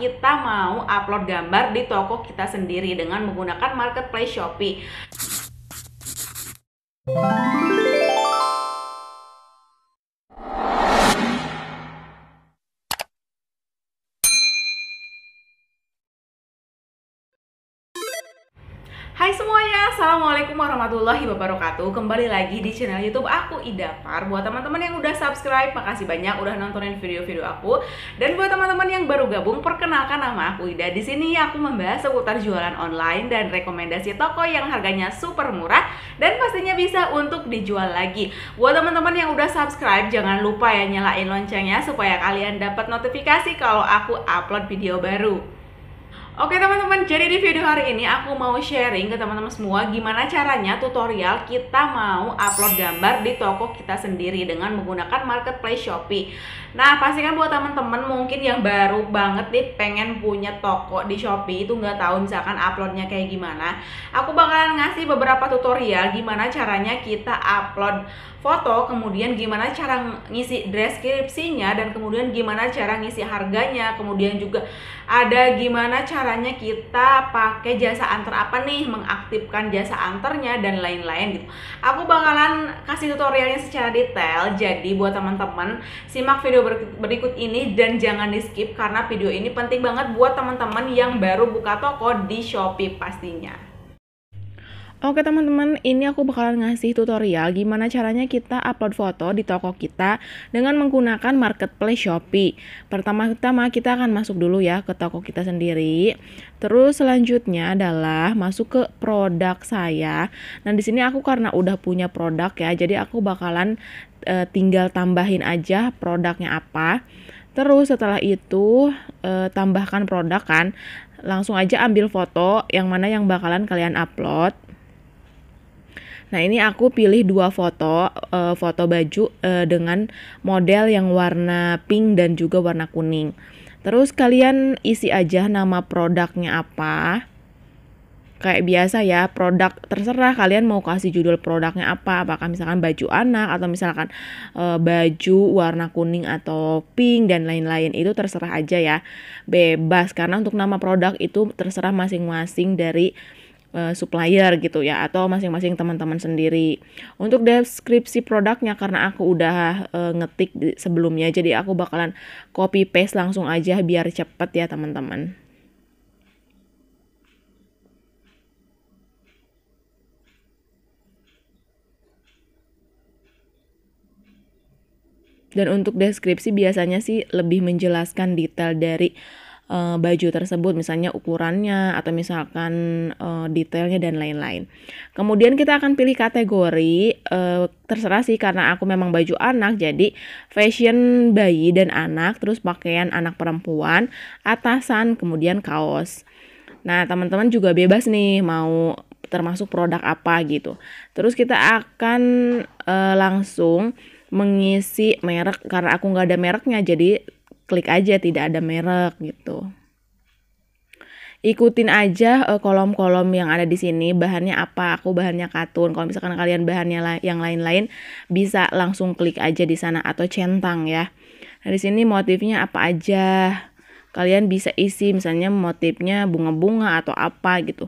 kita mau upload gambar di toko kita sendiri dengan menggunakan marketplace Shopee. Hai semuanya, Assalamualaikum warahmatullahi wabarakatuh Kembali lagi di channel youtube aku Ida. Par Buat teman-teman yang udah subscribe, makasih banyak udah nontonin video-video aku Dan buat teman-teman yang baru gabung, perkenalkan nama aku Ida Di sini aku membahas seputar jualan online dan rekomendasi toko yang harganya super murah Dan pastinya bisa untuk dijual lagi Buat teman-teman yang udah subscribe, jangan lupa ya nyalain loncengnya Supaya kalian dapat notifikasi kalau aku upload video baru Oke teman-teman, jadi di video hari ini aku mau sharing ke teman-teman semua gimana caranya tutorial kita mau upload gambar di toko kita sendiri dengan menggunakan marketplace Shopee. Nah, pastikan buat teman-teman mungkin yang baru banget nih pengen punya toko di Shopee itu nggak tahu misalkan uploadnya kayak gimana. Aku bakalan ngasih beberapa tutorial gimana caranya kita upload foto, kemudian gimana cara ngisi deskripsinya dan kemudian gimana cara ngisi harganya, kemudian juga ada gimana cara caranya kita pakai jasa antar apa nih, mengaktifkan jasa antarnya dan lain-lain gitu. Aku bakalan kasih tutorialnya secara detail. Jadi buat teman-teman simak video berikut ini dan jangan di skip karena video ini penting banget buat teman-teman yang baru buka toko di Shopee pastinya. Oke teman-teman, ini aku bakalan ngasih tutorial gimana caranya kita upload foto di toko kita dengan menggunakan marketplace Shopee. Pertama-tama kita akan masuk dulu ya ke toko kita sendiri. Terus selanjutnya adalah masuk ke produk saya. Nah, di sini aku karena udah punya produk ya, jadi aku bakalan e, tinggal tambahin aja produknya apa. Terus setelah itu e, tambahkan produk kan, langsung aja ambil foto yang mana yang bakalan kalian upload. Nah, ini aku pilih dua foto, uh, foto baju uh, dengan model yang warna pink dan juga warna kuning. Terus kalian isi aja nama produknya apa. Kayak biasa ya, produk terserah kalian mau kasih judul produknya apa, apakah misalkan baju anak atau misalkan e, baju warna kuning atau pink dan lain-lain itu terserah aja ya. Bebas karena untuk nama produk itu terserah masing-masing dari Eh, supplier gitu ya atau masing-masing teman-teman sendiri. Untuk deskripsi produknya karena aku udah uh, ngetik sebelumnya jadi aku bakalan copy paste langsung aja biar cepet ya teman-teman. Dan untuk deskripsi biasanya sih lebih menjelaskan detail dari uh, baju tersebut misalnya ukurannya atau misalkan uh, detailnya dan lain-lain. Kemudian kita akan pilih kategori uh, terserah sih karena aku memang baju anak jadi fashion bayi dan anak terus pakaian anak perempuan, atasan kemudian kaos. Nah, teman-teman juga bebas nih mau termasuk produk apa gitu. Terus kita akan uh, langsung mengisi merek karena aku nggak ada mereknya jadi klik aja tidak ada merek gitu. Ikutin aja eh, kolom-kolom yang ada di sini, bahannya apa, aku bahannya katun. Kalau misalkan kalian bahannya yang lain-lain, bisa langsung klik aja di sana atau centang ya. Nah, di sini motifnya apa aja. Kalian bisa isi misalnya motifnya bunga-bunga atau apa gitu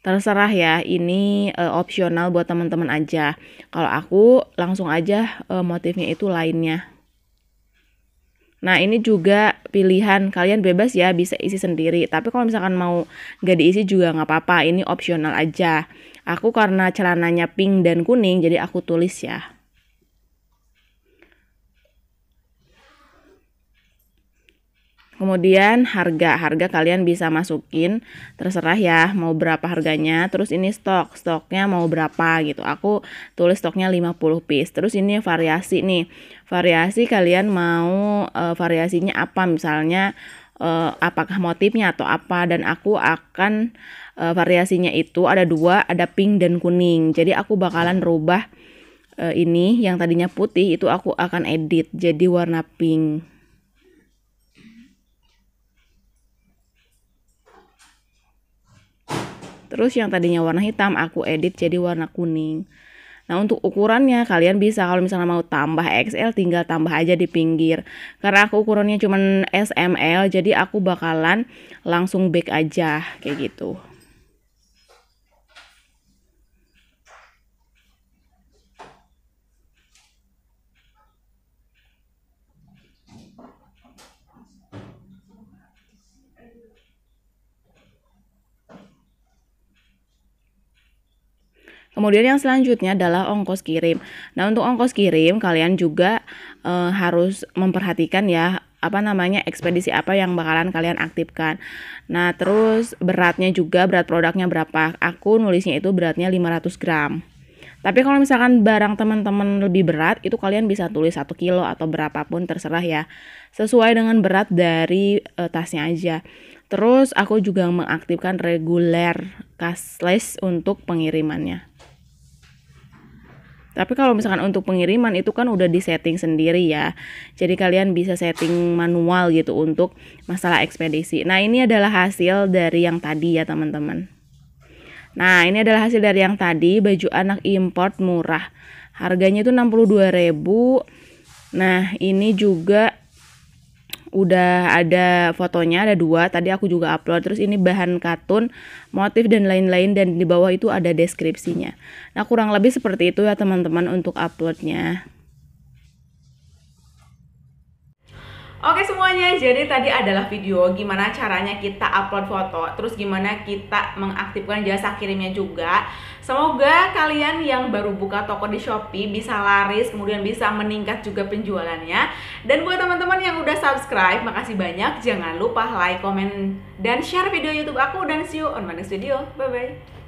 terserah ya ini uh, opsional buat teman-teman aja kalau aku langsung aja uh, motifnya itu lainnya Nah ini juga pilihan kalian bebas ya bisa isi sendiri. Tapi kalau misalkan mau nggak diisi juga gak apa-apa. Ini opsional aja. Aku karena celananya pink dan kuning jadi aku tulis ya. Kemudian harga, harga kalian bisa masukin terserah ya mau berapa harganya. Terus ini stok, stoknya mau berapa gitu. Aku tulis stoknya 50 piece. Terus ini variasi nih. Variasi kalian mau e, variasinya apa misalnya e, apakah motifnya atau apa dan aku akan e, variasinya itu ada dua, ada pink dan kuning. Jadi aku bakalan rubah e, ini yang tadinya putih itu aku akan edit jadi warna pink Terus yang tadinya warna hitam aku edit jadi warna kuning. Nah untuk ukurannya kalian bisa kalau misalnya mau tambah XL tinggal tambah aja di pinggir Karena aku ukurannya cuma SML jadi aku bakalan langsung back aja kayak gitu Kemudian yang selanjutnya adalah ongkos kirim. Nah, untuk ongkos kirim kalian juga e, harus memperhatikan ya apa namanya ekspedisi apa yang bakalan kalian aktifkan. Nah, terus beratnya juga berat produknya berapa. Aku nulisnya itu beratnya 500 gram. Tapi kalau misalkan barang teman-teman lebih berat, itu kalian bisa tulis 1 kilo atau berapapun terserah ya. Sesuai dengan berat dari e, tasnya aja. Terus aku juga mengaktifkan reguler cashless untuk pengirimannya. Tapi kalau misalkan untuk pengiriman itu kan udah di setting sendiri ya. Jadi kalian bisa setting manual gitu untuk masalah ekspedisi. Nah, ini adalah hasil dari yang tadi ya, teman-teman. Nah, ini adalah hasil dari yang tadi, baju anak import murah. Harganya itu 62.000. Nah, ini juga udah ada fotonya ada dua tadi aku juga upload terus ini bahan katun motif dan lain-lain dan di bawah itu ada deskripsinya nah kurang lebih seperti itu ya teman-teman untuk uploadnya Oke semuanya, jadi tadi adalah video gimana caranya kita upload foto, terus gimana kita mengaktifkan jasa kirimnya juga. Semoga kalian yang baru buka toko di Shopee bisa laris, kemudian bisa meningkat juga penjualannya. Dan buat teman-teman yang udah subscribe, makasih banyak. Jangan lupa like, komen dan share video YouTube aku. Dan see you on my next video. Bye-bye.